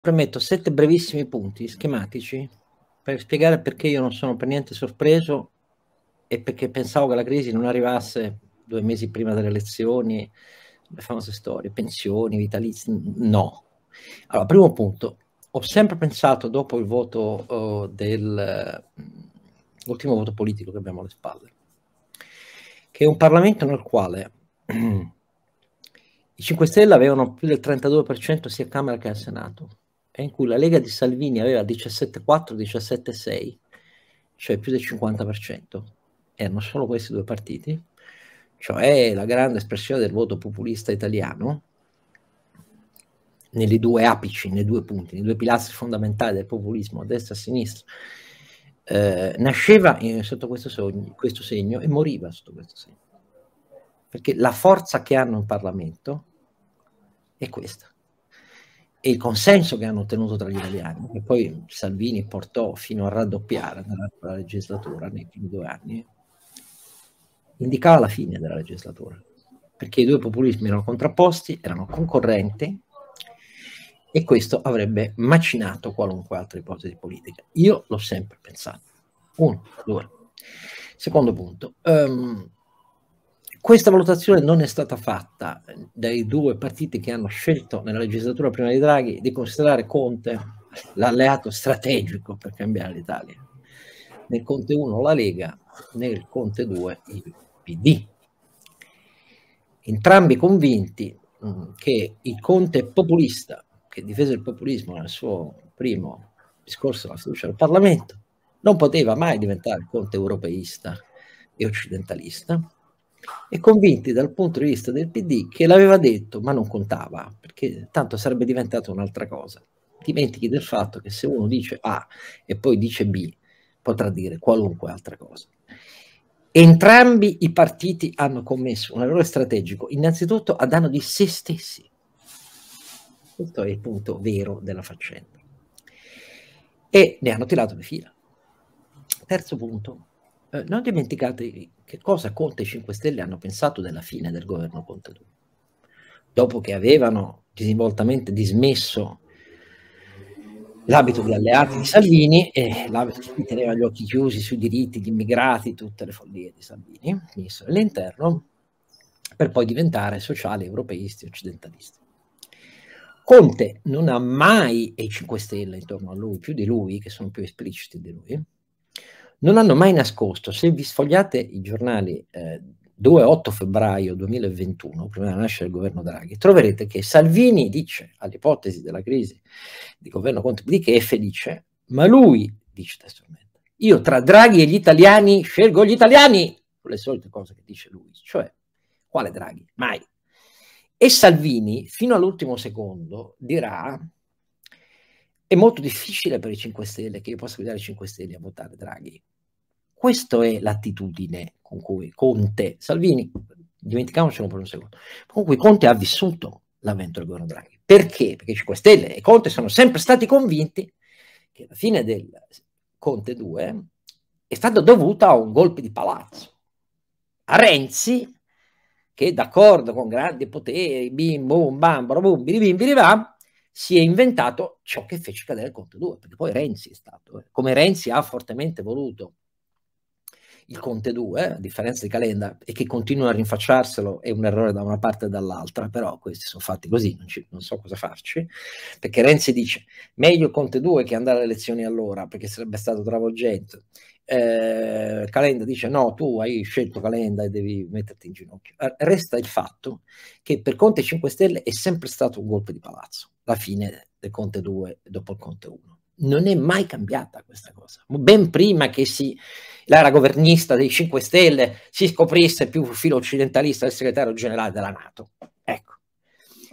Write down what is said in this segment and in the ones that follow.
premetto sette brevissimi punti schematici per spiegare perché io non sono per niente sorpreso e perché pensavo che la crisi non arrivasse due mesi prima delle elezioni, le famose storie, pensioni, vitalizi, no. Allora, primo punto, ho sempre pensato dopo il voto uh, del l'ultimo voto politico che abbiamo alle spalle, che è un Parlamento nel quale i 5 Stelle avevano più del 32% sia a Camera che al Senato, in cui la Lega di Salvini aveva 17,4, 17,6, cioè più del 50%, erano solo questi due partiti, cioè la grande espressione del voto populista italiano, nelle due apici, nei due punti, nei due pilastri fondamentali del populismo, a destra e a sinistra, eh, nasceva in, sotto questo, sogno, questo segno e moriva sotto questo segno. Perché la forza che hanno in Parlamento è questa e il consenso che hanno ottenuto tra gli italiani, che poi Salvini portò fino a raddoppiare nella legislatura nei primi due anni, indicava la fine della legislatura, perché i due populismi erano contrapposti, erano concorrenti e questo avrebbe macinato qualunque altra ipotesi politica. Io l'ho sempre pensato. Uno, due. Secondo punto. Um, questa valutazione non è stata fatta dai due partiti che hanno scelto nella legislatura prima di Draghi di considerare Conte l'alleato strategico per cambiare l'Italia. Nel Conte 1 la Lega, nel Conte 2 il PD. Entrambi convinti mm, che il Conte populista, che difese il populismo nel suo primo discorso alla fiducia del Parlamento, non poteva mai diventare Conte europeista e occidentalista, e convinti dal punto di vista del PD che l'aveva detto ma non contava, perché tanto sarebbe diventato un'altra cosa. Dimentichi del fatto che se uno dice A e poi dice B, potrà dire qualunque altra cosa. Entrambi i partiti hanno commesso un errore strategico, innanzitutto a danno di se stessi. Questo è il punto vero della faccenda. E ne hanno tirato le fila. Terzo punto, eh, non dimenticatevi che cosa Conte e 5 Stelle hanno pensato della fine del governo Conte 2, dopo che avevano disinvoltamente dismesso l'abito di alleati di Salvini e l'abito che teneva gli occhi chiusi sui diritti, di immigrati, tutte le follie di Salvini, ministro dell'interno, per poi diventare sociali, europeisti, occidentalisti. Conte non ha mai, e i 5 Stelle intorno a lui, più di lui, che sono più espliciti di lui, non hanno mai nascosto, se vi sfogliate i giornali eh, 2-8 febbraio 2021, prima della nascita del governo Draghi, troverete che Salvini dice all'ipotesi della crisi di governo Conte di che è felice, ma lui dice testualmente, io tra Draghi e gli italiani scelgo gli italiani, le solite cose che dice lui, cioè quale Draghi? Mai. E Salvini, fino all'ultimo secondo, dirà è molto difficile per i 5 Stelle che io possa guidare i 5 Stelle a votare Draghi. Questa è l'attitudine con cui Conte, Salvini, dimentichiamocelo per un secondo, con cui Conte ha vissuto l'avvento del governo Draghi. Perché? Perché 5 Stelle e Conte sono sempre stati convinti che la fine del Conte 2 è stata dovuta a un golpe di palazzo. A Renzi, che d'accordo con grandi poteri, bim, bum, bam, bum, bim, bim, bim bam, si è inventato ciò che fece cadere il Conte 2, perché poi Renzi è stato, eh, come Renzi ha fortemente voluto il Conte 2, a differenza di Calenda, e che continua a rinfacciarselo, è un errore da una parte e dall'altra, però questi sono fatti così, non, ci, non so cosa farci, perché Renzi dice meglio il Conte 2 che andare alle elezioni allora, perché sarebbe stato travolgente. Eh, Calenda dice no, tu hai scelto Calenda e devi metterti in ginocchio. Eh, resta il fatto che per Conte 5 Stelle è sempre stato un golpe di palazzo, la fine del Conte 2 dopo il Conte 1 non è mai cambiata questa cosa. Ben prima che si, l'area governista dei 5 Stelle si scoprisse più filo occidentalista del segretario generale della Nato. Ecco,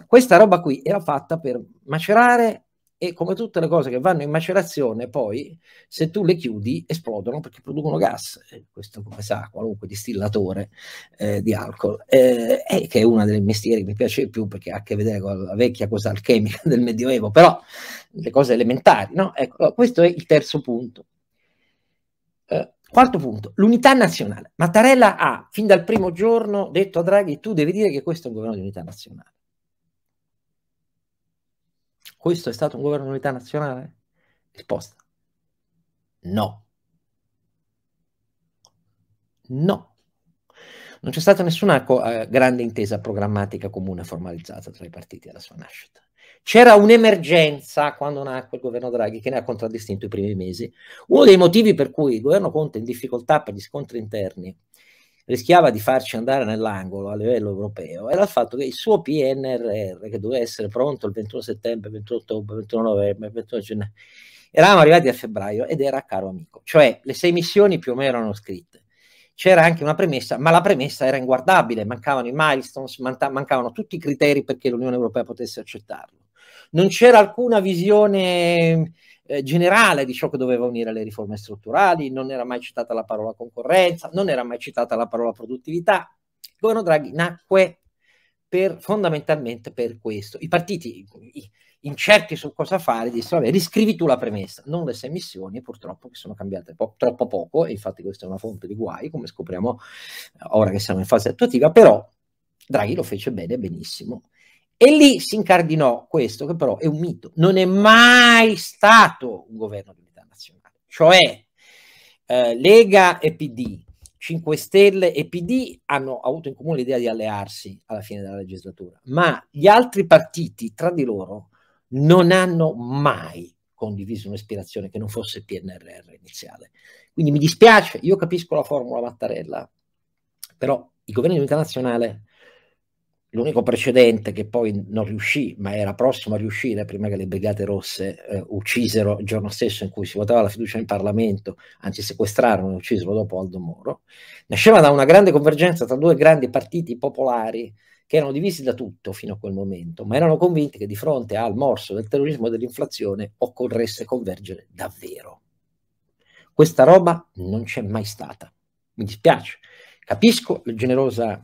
questa roba qui era fatta per macerare e come tutte le cose che vanno in macerazione, poi se tu le chiudi esplodono perché producono gas. Questo come sa qualunque distillatore eh, di alcol, eh, eh, che è uno dei mestieri che mi piace di più perché ha a che vedere con la vecchia cosa alchemica del Medioevo, però le cose elementari. No? Ecco, questo è il terzo punto. Eh, quarto punto, l'unità nazionale. Mattarella ha fin dal primo giorno detto a Draghi: tu devi dire che questo è un governo di unità nazionale questo è stato un governo di unità nazionale? Risposta. No. No. Non c'è stata nessuna eh, grande intesa programmatica comune formalizzata tra i partiti alla sua nascita. C'era un'emergenza quando nacque il governo Draghi che ne ha contraddistinto i primi mesi. Uno dei motivi per cui il governo Conte è in difficoltà per gli scontri interni rischiava di farci andare nell'angolo a livello europeo era il fatto che il suo PNRR, che doveva essere pronto il 21 settembre, 21 ottobre, 21 novembre, 21 gennaio, eravamo arrivati a febbraio ed era caro amico, cioè le sei missioni più o meno erano scritte. C'era anche una premessa, ma la premessa era inguardabile, mancavano i milestones, mancavano tutti i criteri perché l'Unione Europea potesse accettarlo non c'era alcuna visione eh, generale di ciò che doveva unire le riforme strutturali, non era mai citata la parola concorrenza, non era mai citata la parola produttività. Il governo Draghi nacque per, fondamentalmente per questo. I partiti incerti su cosa fare dissero, vabbè, riscrivi tu la premessa, non le sei missioni purtroppo che sono cambiate po troppo poco e infatti questa è una fonte di guai, come scopriamo ora che siamo in fase attuativa, però Draghi lo fece bene, benissimo e lì si incardinò questo, che però è un mito, non è mai stato un governo di unità nazionale, cioè eh, Lega e PD, 5 Stelle e PD hanno avuto in comune l'idea di allearsi alla fine della legislatura, ma gli altri partiti tra di loro non hanno mai condiviso un'ispirazione che non fosse PNRR iniziale. Quindi mi dispiace, io capisco la formula Mattarella, però i governi di unità nazionale l'unico precedente che poi non riuscì, ma era prossimo a riuscire prima che le Brigate Rosse eh, uccisero il giorno stesso in cui si votava la fiducia in Parlamento, anzi sequestrarono e uccisero dopo Aldo Moro, nasceva da una grande convergenza tra due grandi partiti popolari che erano divisi da tutto fino a quel momento, ma erano convinti che di fronte al morso del terrorismo e dell'inflazione occorresse convergere davvero. Questa roba non c'è mai stata. Mi dispiace. Capisco la generosa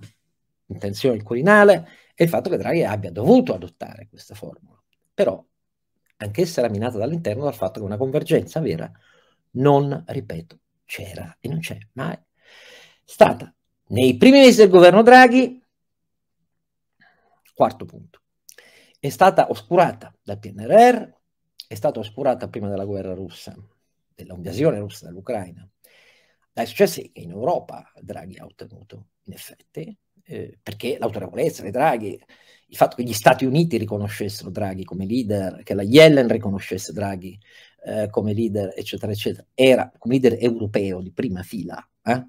intenzione il Quirinale e il fatto che Draghi abbia dovuto adottare questa formula. Però anch'essa era minata dall'interno dal fatto che una convergenza vera non, ripeto, c'era e non c'è mai stata. Nei primi mesi del governo Draghi, quarto punto, è stata oscurata dal PNRR, è stata oscurata prima della guerra russa, dell'invasione russa dall'Ucraina, dai successi che in Europa Draghi ha ottenuto, in effetti, eh, perché l'autorevolezza di Draghi, il fatto che gli Stati Uniti riconoscessero Draghi come leader, che la Yellen riconoscesse Draghi eh, come leader, eccetera, eccetera, era un leader europeo di prima fila. Eh?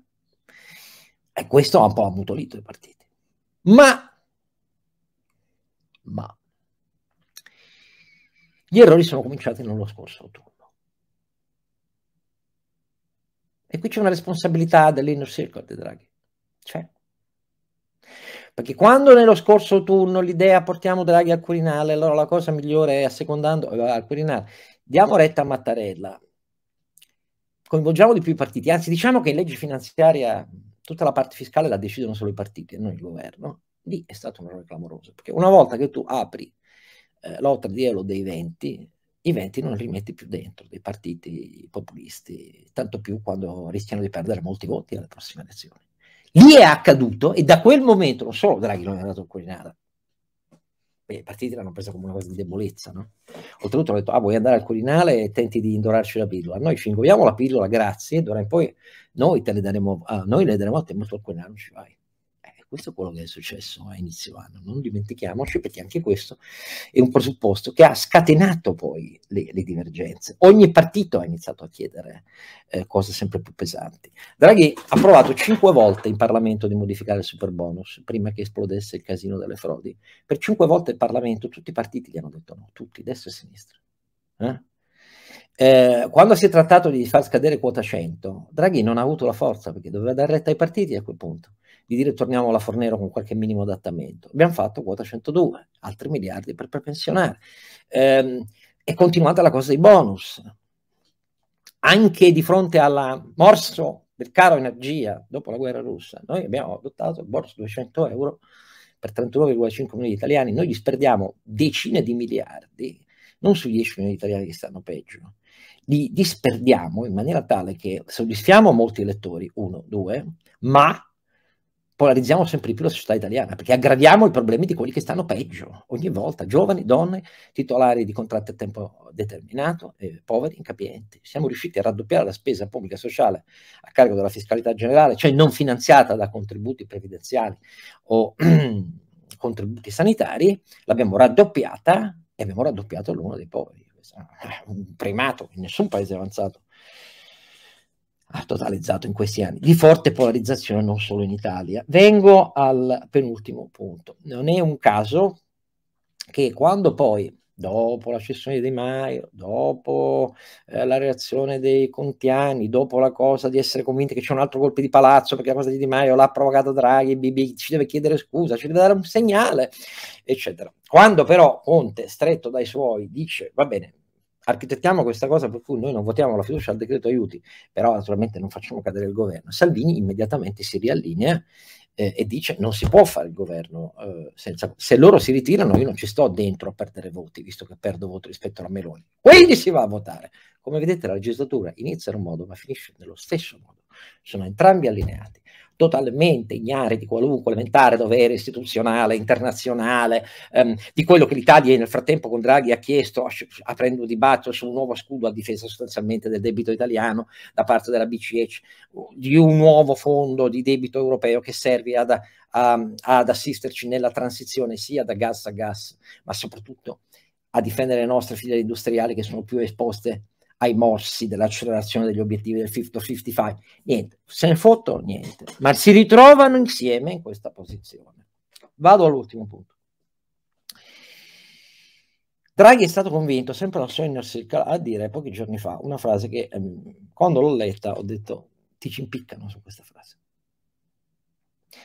E questo ha un po' ammutolito i partiti. Ma, ma, gli errori sono cominciati nello scorso autunno. E qui c'è una responsabilità dell'inner circle di Draghi. C'è. Perché quando nello scorso turno l'idea portiamo Draghi al Quirinale, allora la cosa migliore è assecondando eh, al Quirinale, diamo retta a Mattarella, coinvolgiamo di più i partiti, anzi diciamo che in legge finanziaria tutta la parte fiscale la decidono solo i partiti e non il governo, lì è stato un errore clamoroso, perché una volta che tu apri eh, l'otta di Elo dei 20, i 20 non li metti più dentro, dei partiti populisti, tanto più quando rischiano di perdere molti voti alle prossime elezioni. Lì è accaduto e da quel momento non solo Draghi non è andato in Quirinale, i partiti l'hanno presa come una cosa di debolezza, no? Oltretutto hanno detto, ah vuoi andare al Quirinale e tenti di indorarci la pillola? Noi ci ingoviamo la pillola, grazie, d'ora in poi noi, le daremo, ah, noi le daremo a te, ma tu al Quirinale non ci vai. Questo è quello che è successo a inizio anno, non dimentichiamoci perché anche questo è un presupposto che ha scatenato poi le, le divergenze. Ogni partito ha iniziato a chiedere eh, cose sempre più pesanti. Draghi ha provato cinque volte in Parlamento di modificare il super bonus prima che esplodesse il casino delle frodi. Per cinque volte il Parlamento, tutti i partiti gli hanno detto no, tutti, destra e sinistra. Eh? Eh, quando si è trattato di far scadere quota 100, Draghi non ha avuto la forza perché doveva dare retta ai partiti a quel punto di dire torniamo alla Fornero con qualche minimo adattamento. Abbiamo fatto quota 102, altri miliardi per prepensionare. Eh, è continuata la cosa dei bonus. Anche di fronte al morso del caro energia dopo la guerra russa, noi abbiamo adottato il bonus 200 euro per 31,5 milioni di italiani, noi disperdiamo decine di miliardi, non sui 10 milioni di italiani che stanno peggio, li disperdiamo in maniera tale che soddisfiamo molti elettori, uno, due, ma polarizziamo sempre di più la società italiana, perché aggraviamo i problemi di quelli che stanno peggio ogni volta, giovani, donne, titolari di contratti a tempo determinato, eh, poveri, incapienti. Siamo riusciti a raddoppiare la spesa pubblica sociale a carico della fiscalità generale, cioè non finanziata da contributi previdenziali o contributi sanitari, l'abbiamo raddoppiata e abbiamo raddoppiato l'uno dei poveri. Un primato che nessun paese avanzato ha totalizzato in questi anni, di forte polarizzazione non solo in Italia. Vengo al penultimo punto. Non è un caso che quando poi, dopo la cessione di Maio, dopo eh, la reazione dei Contiani, dopo la cosa di essere convinti che c'è un altro colpo di palazzo perché la cosa di Di Maio l'ha provocato Draghi, BB ci deve chiedere scusa, ci deve dare un segnale, eccetera. Quando però Conte, stretto dai suoi, dice, va bene, architettiamo questa cosa per cui noi non votiamo la fiducia al decreto aiuti, però naturalmente non facciamo cadere il governo. Salvini immediatamente si riallinea eh, e dice non si può fare il governo eh, senza... Se loro si ritirano io non ci sto dentro a perdere voti, visto che perdo voti rispetto alla Meloni. Quindi si va a votare. Come vedete la legislatura inizia in un modo ma finisce nello stesso modo sono entrambi allineati totalmente ignari di qualunque elementare dovere istituzionale, internazionale, ehm, di quello che l'Italia nel frattempo con Draghi ha chiesto, aprendo un dibattito su un nuovo scudo a difesa sostanzialmente del debito italiano da parte della BCE, di un nuovo fondo di debito europeo che serve ad, a, ad assisterci nella transizione sia da gas a gas, ma soprattutto a difendere le nostre filiere industriali che sono più esposte ai morsi dell'accelerazione degli obiettivi del 50-55, niente, se ne fottono niente, ma si ritrovano insieme in questa posizione. Vado all'ultimo punto. Draghi è stato convinto, sempre da sua circle, a dire pochi giorni fa una frase che ehm, quando l'ho letta ho detto ti ci impiccano su questa frase.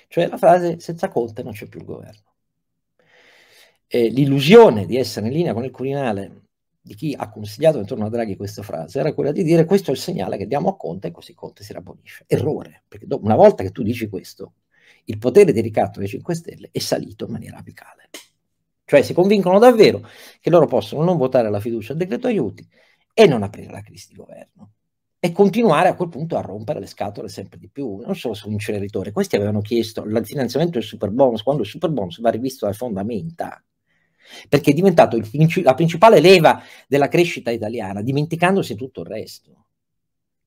Cioè la frase senza Conte non c'è più il governo. Eh, l'illusione di essere in linea con il Quirinale di chi ha consigliato intorno a Draghi questa frase era quella di dire questo è il segnale che diamo a Conte e così Conte si rabbonisce. Errore, perché do- una volta che tu dici questo, il potere di ricatto dei 5 Stelle è salito in maniera apicale. Cioè si convincono davvero che loro possono non votare la fiducia al decreto aiuti e non aprire la crisi di governo e continuare a quel punto a rompere le scatole sempre di più, non solo su un inceneritore. Questi avevano chiesto il finanziamento del super bonus, quando il super bonus va rivisto dalle fondamenta, perché è diventato princip- la principale leva della crescita italiana, dimenticandosi tutto il resto.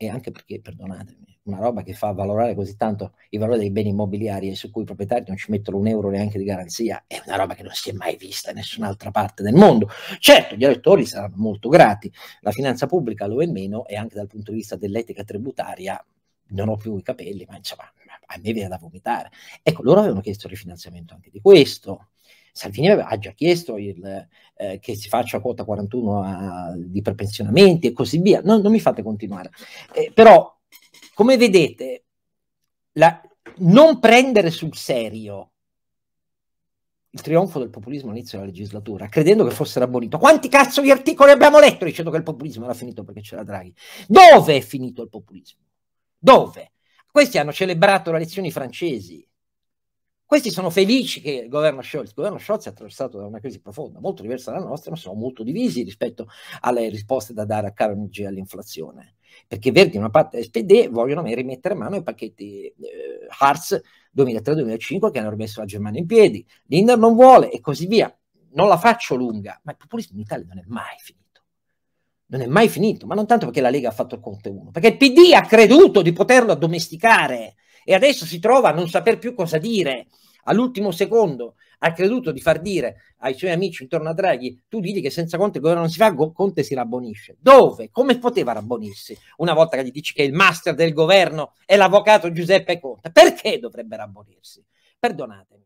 E anche perché, perdonatemi, una roba che fa valorare così tanto i valori dei beni immobiliari e su cui i proprietari non ci mettono un euro neanche di garanzia, è una roba che non si è mai vista in nessun'altra parte del mondo. Certo, gli elettori saranno molto grati, la finanza pubblica lo è meno e anche dal punto di vista dell'etica tributaria non ho più i capelli, ma insomma, a me viene da vomitare. Ecco, loro avevano chiesto il rifinanziamento anche di questo, Salvini ha già chiesto il, eh, che si faccia quota 41 a, di prepensionamenti e così via. No, non mi fate continuare. Eh, però, come vedete, la, non prendere sul serio il trionfo del populismo all'inizio della legislatura, credendo che fosse abolito. Quanti cazzo di articoli abbiamo letto dicendo che il populismo era finito perché c'era Draghi? Dove è finito il populismo? Dove? Questi hanno celebrato le elezioni francesi questi sono felici che il governo Scholz, il governo Scholz è attraversato da una crisi profonda, molto diversa dalla nostra, ma sono molto divisi rispetto alle risposte da dare a Carnegie e all'inflazione. Perché Verdi una parte del SPD vogliono rimettere mano ai pacchetti eh, Harz 2003-2005 che hanno rimesso la Germania in piedi, Linder non vuole e così via. Non la faccio lunga, ma il populismo in Italia non è mai finito non è mai finito, ma non tanto perché la Lega ha fatto il Conte 1, perché il PD ha creduto di poterlo addomesticare e adesso si trova a non saper più cosa dire. All'ultimo secondo ha creduto di far dire ai suoi amici intorno a Draghi, tu dici che senza Conte il governo non si fa, Conte si rabbonisce. Dove? Come poteva rabbonirsi? Una volta che gli dici che il master del governo è l'avvocato Giuseppe Conte, perché dovrebbe rabbonirsi? Perdonatemi.